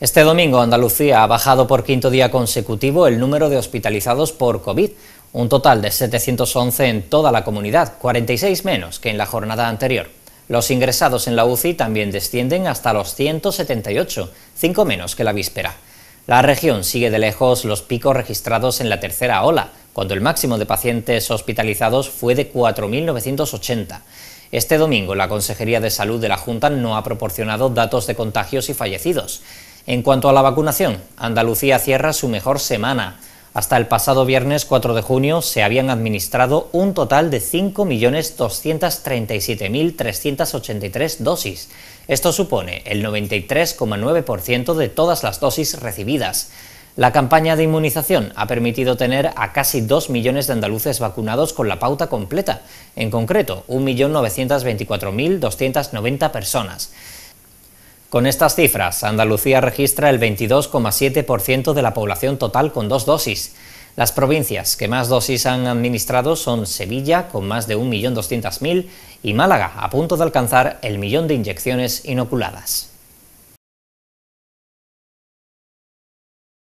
Este domingo Andalucía ha bajado por quinto día consecutivo el número de hospitalizados por COVID, un total de 711 en toda la comunidad, 46 menos que en la jornada anterior. Los ingresados en la UCI también descienden hasta los 178, 5 menos que la víspera. La región sigue de lejos los picos registrados en la tercera ola, cuando el máximo de pacientes hospitalizados fue de 4.980. Este domingo la Consejería de Salud de la Junta no ha proporcionado datos de contagios y fallecidos. En cuanto a la vacunación, Andalucía cierra su mejor semana. Hasta el pasado viernes 4 de junio se habían administrado un total de 5.237.383 dosis. Esto supone el 93,9% de todas las dosis recibidas. La campaña de inmunización ha permitido tener a casi 2 millones de andaluces vacunados con la pauta completa, en concreto 1.924.290 personas. Con estas cifras, Andalucía registra el 22,7% de la población total con dos dosis. Las provincias que más dosis han administrado son Sevilla, con más de 1.200.000, y Málaga, a punto de alcanzar el millón de inyecciones inoculadas.